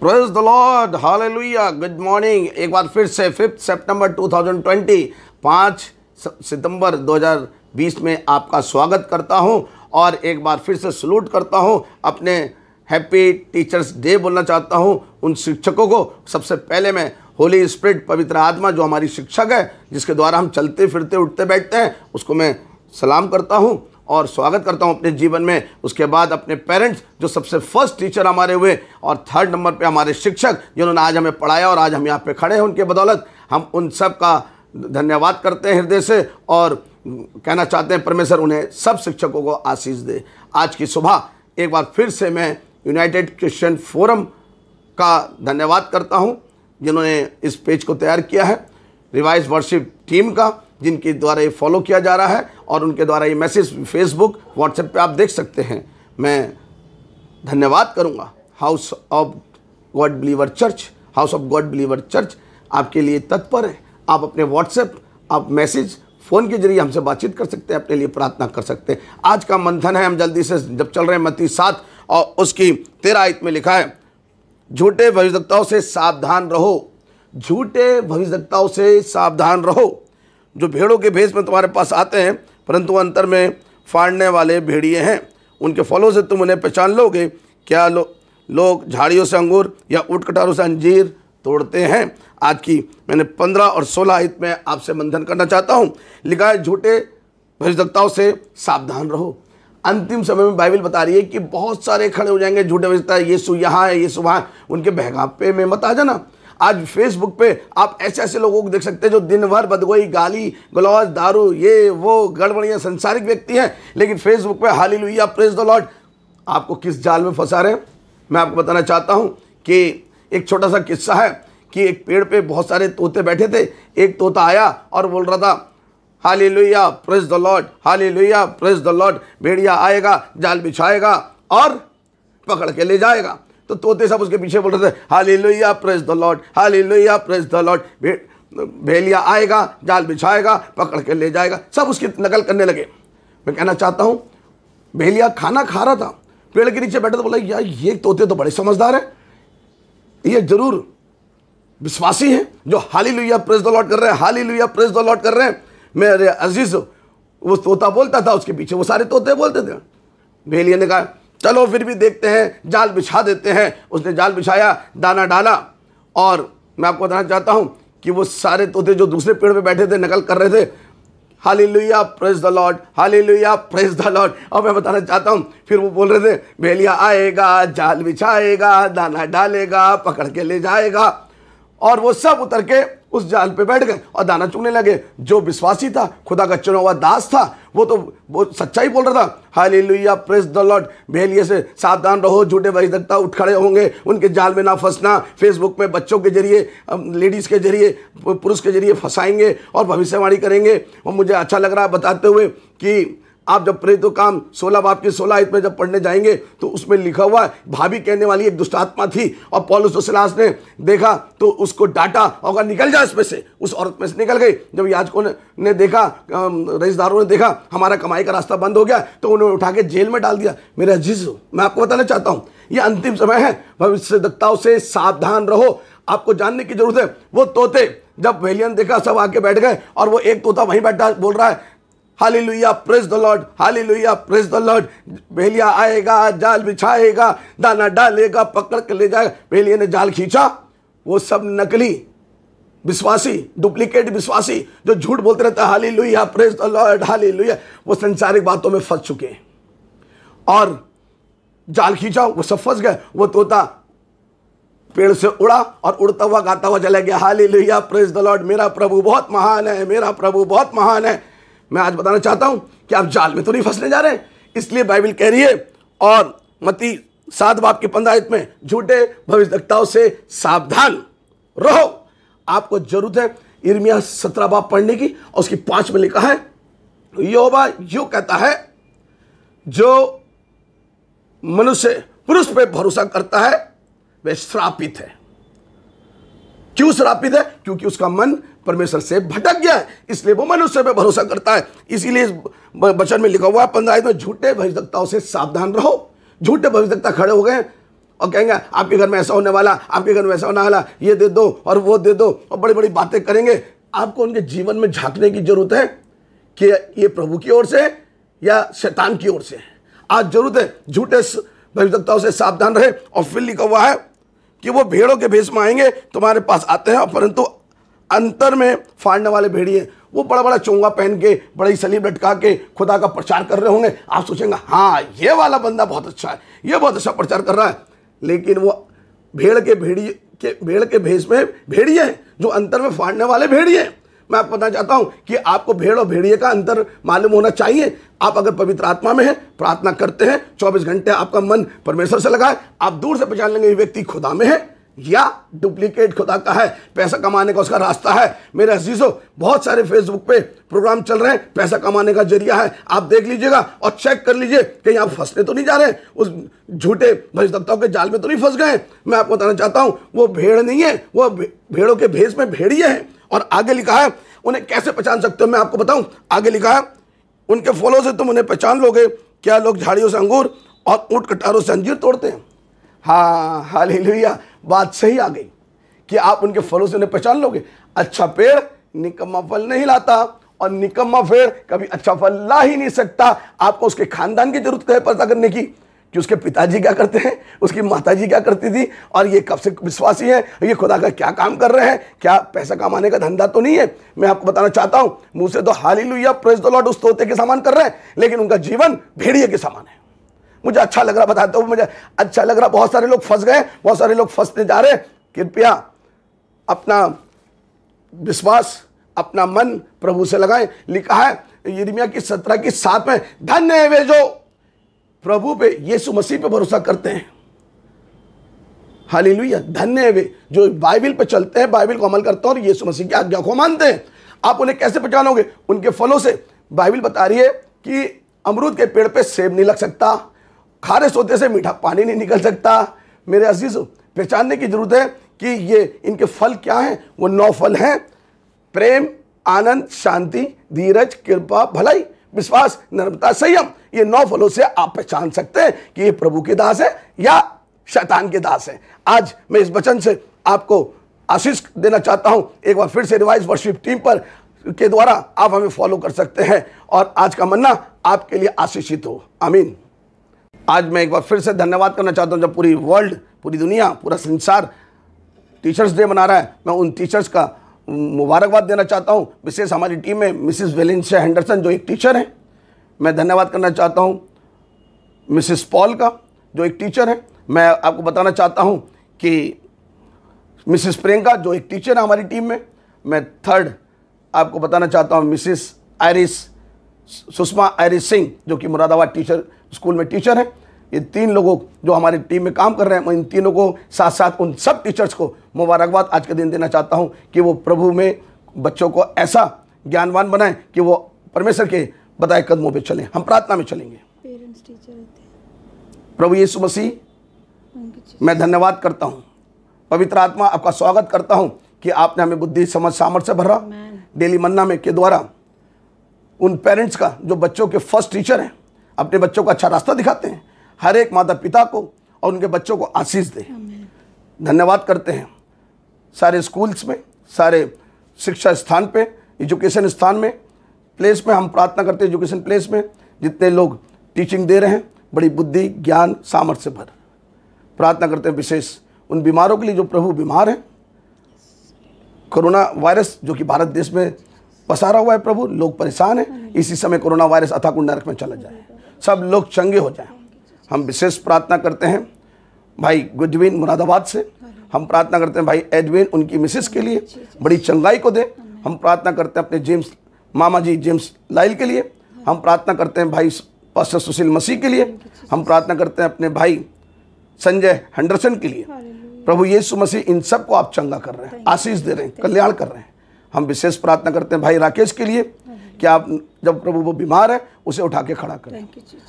pros the Lord hallelujah good morning एक बार फिर से फिफ्थ सितंबर 2020 पाँच सितंबर 2020 में आपका स्वागत करता हूं और एक बार फिर से सलूट करता हूं अपने हैप्पी टीचर्स डे बोलना चाहता हूं उन शिक्षकों को सबसे पहले मैं होली स्प्रिट पवित्र आत्मा जो हमारी शिक्षक है जिसके द्वारा हम चलते फिरते उठते बैठते हैं उसको मैं सलाम करता हूँ और स्वागत करता हूं अपने जीवन में उसके बाद अपने पेरेंट्स जो सबसे फर्स्ट टीचर हमारे हुए और थर्ड नंबर पे हमारे शिक्षक जिन्होंने आज हमें पढ़ाया और आज हम यहाँ पे खड़े हैं उनके बदौलत हम उन सब का धन्यवाद करते हैं हृदय से और कहना चाहते हैं परमेश्वर उन्हें सब शिक्षकों को आशीष दे आज की सुबह एक बार फिर से मैं यूनाइटेड क्रिश्चियन फोरम का धन्यवाद करता हूँ जिन्होंने इस पेज को तैयार किया है रिवाइज वर्शिप टीम का जिनके द्वारा ये फॉलो किया जा रहा है और उनके द्वारा ये मैसेज फेसबुक व्हाट्सएप पे आप देख सकते हैं मैं धन्यवाद करूँगा House of God Believer Church House of God Believer Church आपके लिए तत्पर है आप अपने व्हाट्सएप आप मैसेज फ़ोन के जरिए हमसे बातचीत कर सकते हैं अपने लिए प्रार्थना कर सकते हैं आज का मंथन है हम जल्दी से जब चल रहे हैं मती सात और उसकी तेरह आयत में लिखा है झूठे भविष्यताओं से सावधान रहो झूठे भविष्यताओं से सावधान रहो जो भेड़ों के भेष में तुम्हारे पास आते हैं परंतु अंतर में फाड़ने वाले भेड़िए हैं उनके फलों से तुम उन्हें पहचान लोगे क्या लो, लोग झाड़ियों से अंगूर या ऊट कटारों से अंजीर तोड़ते हैं आज की मैंने पंद्रह और सोलह हित में आपसे मंथन करना चाहता हूँ लिखा है झूठे भविष्यताओं से सावधान रहो अंतिम समय में बाइबल बता रही है कि बहुत सारे खड़े हो जाएंगे झूठे भविष्यता सु यहाँ है ये सुबह उनके बहगापे में मत आ जाना आज फेसबुक पे आप ऐसे ऐसे लोगों को देख सकते हैं जो दिन भर बदगोई गाली गलौज दारू ये वो गड़बड़ियाँ संसारिक व्यक्ति हैं लेकिन फेसबुक पे हाली आप प्रेस द लॉर्ड आपको किस जाल में फंसा रहे हैं मैं आपको बताना चाहता हूँ कि एक छोटा सा किस्सा है कि एक पेड़ पे बहुत सारे तोते बैठे थे एक तोता आया और बोल रहा था hallelujah praise the Lord hallelujah praise the Lord भेड़िया आएगा जाल बिछाएगा और पकड़ के ले जाएगा तो तोते सब उसके पीछे बोल रहे थे hallelujah praise the Lord hallelujah praise the Lord भेलिया आएगा जाल बिछाएगा पकड़ के ले जाएगा सब उसकी नकल करने लगे मैं कहना चाहता हूँ भेलिया खाना खा रहा था पेड़ के नीचे बैठा तो बोला यार ये तोते तो बड़े समझदार है ये जरूर विश्वासी हैं जो हाली लोहिया प्रेस द लॉट कर रहे हैं हाली लोहिया प्रेस द लॉट कर रहे हैं मेरे अजीज वो तोता बोलता था उसके पीछे वो सारे तोते बोलते थे भेलिया ने कहा चलो फिर भी देखते हैं जाल बिछा देते हैं उसने जाल बिछाया दाना डाला और मैं आपको बताना चाहता हूँ कि वो सारे तोते जो दूसरे पेड़ पे बैठे थे नकल कर रहे थे हाली hallelujah praise the Lord hallelujah praise the Lord और मैं बताना चाहता हूँ फिर वो बोल रहे थे भेलिया आएगा जाल बिछाएगा दाना डालेगा पकड़ के ले जाएगा और वो सब उतर के उस जाल पे बैठ गए और दाना चुगने लगे जो विश्वासी था खुदा का चुना हुआ दास था वो तो वो सच्चाई बोल रहा था hallelujah praise the Lord भेलिए से सावधान रहो झूठे दत्ता उठ खड़े होंगे उनके जाल में ना फंसना फेसबुक में बच्चों के जरिए लेडीज़ के जरिए पुरुष के जरिए फंसाएंगे और भविष्यवाणी करेंगे और मुझे अच्छा लग रहा है बताते हुए कि आप जब प्रेत तो काम सोलह बाप की सोलह आयत में जब पढ़ने जाएंगे तो उसमें लिखा हुआ है भाभी कहने वाली एक दुष्टात्मा थी और पॉलुस वसलास ने देखा तो उसको डांटा और अगर निकल जाए इसमें से उस औरत में से निकल गई जब याचकों ने, ने देखा रईसदारों ने देखा हमारा कमाई का रास्ता बंद हो गया तो उन्होंने उठा के जेल में डाल दिया मेरे अजीज मैं आपको बताना चाहता हूँ ये अंतिम समय है भविष्य दत्ताओं से सावधान रहो आपको जानने की जरूरत है वो तोते जब वेलियन देखा सब आके बैठ गए और वो एक तोता वहीं बैठा बोल रहा है हाली hallelujah praise the Lord hallelujah praise the Lord बेलिया आएगा जाल बिछाएगा दाना डालेगा पकड़ कर ले जाएगा बेलिया ने जाल खींचा वो सब नकली विश्वासी डुप्लीकेट विश्वासी जो झूठ बोलते रहते हैं हाली लुया प्रेस द लॉर्ड हाली लुया वो संसारिक बातों में फंस चुके हैं और जाल खींचा वो सब फंस गए वो तोता पेड़ से उड़ा और उड़ता हुआ गाता हुआ चला गया हाली लुया प्रेस द लॉर्ड मेरा प्रभु बहुत महान है मेरा प्रभु बहुत महान है मैं आज बताना चाहता हूँ कि आप जाल में तो नहीं फंसने जा रहे इसलिए बाइबिल कह रही है और मती सात बाप की पंदायत में झूठे भविष्यताओं से सावधान रहो आपको जरूरत है इर्मिया सत्रह बाप पढ़ने की और उसकी पांच में लिखा है योबा यो कहता है जो मनुष्य पुरुष पे भरोसा करता है वह श्रापित है क्यों श्रापित है क्योंकि उसका मन परमेश्वर से भटक गया है इसलिए वो मनुष्य पर भरोसा करता है इसीलिए इस वचन में लिखा हुआ है पंद्रह में झूठे भविष्यताओं से सावधान रहो झूठे भविष्यता खड़े हो गए और कहेंगे आपके घर में ऐसा होने वाला आपके घर में ऐसा होने वाला ये दे दो और वो दे दो और बड़ी बड़ी बातें करेंगे आपको उनके जीवन में झांकने की जरूरत है कि ये प्रभु की ओर से या शैतान की ओर से आज जरूरत है झूठे भविष्यताओं से सावधान रहे और फिर लिखा हुआ है कि वो भेड़ों के भेष में आएंगे तुम्हारे पास आते हैं परंतु अंतर में फाड़ने वाले भेड़िए वो बड़ा बड़ा चोंगा पहन के बड़ी सलीब लटका के खुदा का प्रचार कर रहे होंगे आप सोचेंगे हाँ ये वाला बंदा बहुत अच्छा है ये बहुत अच्छा प्रचार कर रहा है लेकिन वो भेड़ के भेड़िए के भेड़ के भेष में भेड़िए हैं जो अंतर में फाड़ने वाले भेड़िए हैं मैं आपको बताना चाहता हूँ कि आपको भेड़ और भेड़िए का अंतर मालूम होना चाहिए आप अगर पवित्र आत्मा में हैं प्रार्थना करते हैं 24 घंटे आपका मन परमेश्वर से लगा है आप दूर से पहचान लेंगे ये व्यक्ति खुदा में है या डुप्लीकेट खुदा का है पैसा कमाने का उसका रास्ता है मेरे अजीजों बहुत सारे फेसबुक पे प्रोग्राम चल रहे हैं पैसा कमाने का जरिया है आप देख लीजिएगा और चेक कर लीजिए कहीं आप फंसने तो नहीं जा रहे उस झूठे भजदत्ताओं के जाल में तो नहीं फंस गए मैं आपको बताना चाहता हूँ वो भेड़ नहीं है वो भेड़ों के भेज में भेड़िए हैं और आगे लिखा है उन्हें कैसे पहचान सकते हो मैं आपको बताऊँ आगे लिखा है उनके फॉलो से तुम उन्हें पहचान लोगे क्या लोग झाड़ियों से अंगूर और ऊँट कटारों से अंजीर तोड़ते हैं हाँ हाल हाली बात सही आ गई कि आप उनके फलों से उन्हें पहचान लोगे अच्छा पेड़ निकम्मा फल नहीं लाता और निकम्मा पेड़ कभी अच्छा फल ला ही नहीं सकता आपको उसके खानदान की जरूरत है पता करने की कि उसके पिताजी क्या करते हैं उसकी माताजी क्या करती थी और ये कब से विश्वासी है ये खुदा का क्या काम कर रहे हैं क्या पैसा कमाने का धंधा तो नहीं है मैं आपको बताना चाहता हूँ मुझसे तो हाली लुया प्रेस दो लॉट उस तोते के सामान कर रहे हैं लेकिन उनका जीवन भेड़िए के समान है मुझे अच्छा लग रहा बताता हूँ मुझे अच्छा लग रहा बहुत सारे लोग फंस गए बहुत सारे लोग फंसने जा रहे कृपया अपना विश्वास अपना मन प्रभु से लगाएं लिखा है यिर्मिया की सत्रह की सात में धन्य है वे जो प्रभु पे यीशु मसीह पे भरोसा करते हैं हाली लुया धन्य है वे जो बाइबिल पे चलते हैं बाइबिल को अमल करते हैं और यीशु मसीह की आज्ञा को मानते हैं आप उन्हें कैसे पहचानोगे उनके फलों से बाइबिल बता रही है कि अमरूद के पेड़ पे सेब नहीं लग सकता खारे सोते से मीठा पानी नहीं निकल सकता मेरे अजीज पहचानने की ज़रूरत है कि ये इनके फल क्या हैं वो नौ फल हैं प्रेम आनंद शांति धीरज कृपा भलाई विश्वास नर्मता संयम ये नौ फलों से आप पहचान सकते हैं कि ये प्रभु के दास है या शैतान के दास है आज मैं इस वचन से आपको आशीष देना चाहता हूँ एक बार फिर से रिवाइज वर्शिप टीम पर के द्वारा आप हमें फॉलो कर सकते हैं और आज का मन्ना आपके लिए आशीषित हो आमीन आज मैं एक बार फिर से धन्यवाद करना चाहता हूँ जब पूरी वर्ल्ड पूरी दुनिया पूरा संसार टीचर्स डे मना रहा है मैं उन टीचर्स का मुबारकबाद देना चाहता हूँ विशेष हमारी टीम में मिसिस वेलेंसिया हैंडरसन जो एक टीचर हैं मैं धन्यवाद करना चाहता हूँ मिसिस पॉल का जो एक टीचर है मैं आपको बताना चाहता हूँ कि मिसिस प्रियंका जो एक टीचर है हमारी टीम में मैं थर्ड आपको बताना चाहता हूँ Mrs Iris Sushma Iris Singh जो कि मुरादाबाद टीचर स्कूल में टीचर हैं इन तीन लोगों जो हमारी टीम में काम कर रहे हैं मैं इन तीनों को साथ साथ उन सब टीचर्स को मुबारकबाद आज के दिन देना चाहता हूँ कि वो प्रभु में बच्चों को ऐसा ज्ञानवान बनाएं कि वो परमेश्वर के बताए कदमों पे चलें हम प्रार्थना में चलेंगे पेरेंट्स टीचर प्रभु यीशु मसीह मैं धन्यवाद करता हूँ पवित्र आत्मा आपका स्वागत करता हूँ कि आपने हमें बुद्धि समझ सामर्थ्य भरा डेली मन्ना में के द्वारा उन पेरेंट्स का जो बच्चों के फर्स्ट टीचर हैं अपने बच्चों को अच्छा रास्ता दिखाते हैं हर एक माता पिता को और उनके बच्चों को आशीष दें धन्यवाद करते हैं सारे स्कूल्स में सारे शिक्षा स्थान पे एजुकेशन स्थान में प्लेस में हम प्रार्थना करते हैं एजुकेशन प्लेस में जितने लोग टीचिंग दे रहे हैं बड़ी बुद्धि ज्ञान सामर्थ्य भर प्रार्थना करते हैं विशेष उन बीमारों के लिए जो प्रभु बीमार हैं कोरोना वायरस जो कि भारत देश में पसारा हुआ है प्रभु लोग परेशान हैं इसी समय कोरोना वायरस अथाकुंड नरक में चला जाए सब लोग चंगे हो जाएं हम विशेष प्रार्थना करते हैं भाई गुजविन मुरादाबाद से हम प्रार्थना करते हैं भाई एडविन उनकी मिसेस के लिए बड़ी चंगाई को दें हम प्रार्थना करते हैं अपने जेम्स मामा जी जेम्स लाइल के लिए हम प्रार्थना करते हैं भाई पास्टर सुशील मसीह के लिए हम प्रार्थना करते हैं अपने भाई संजय हंडरसन के लिए प्रभु यीशु मसीह इन सबको आप चंगा कर रहे हैं आशीष दे रहे हैं कल्याण कर रहे हैं हम विशेष प्रार्थना करते हैं भाई राकेश के लिए कि आप जब प्रभु वो बीमार है उसे उठा के खड़ा करें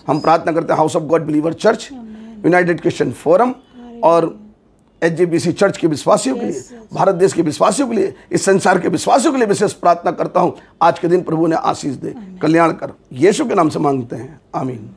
हम प्रार्थना करते हैं House of God Believer Church United Christian Forum और एच चर्च के विश्वासियों के लिए भारत देश के विश्वासियों के लिए इस संसार के विश्वासियों के लिए विशेष प्रार्थना करता हूँ आज के दिन प्रभु ने आशीष दे कल्याण कर यीशु के नाम से मांगते हैं आमीन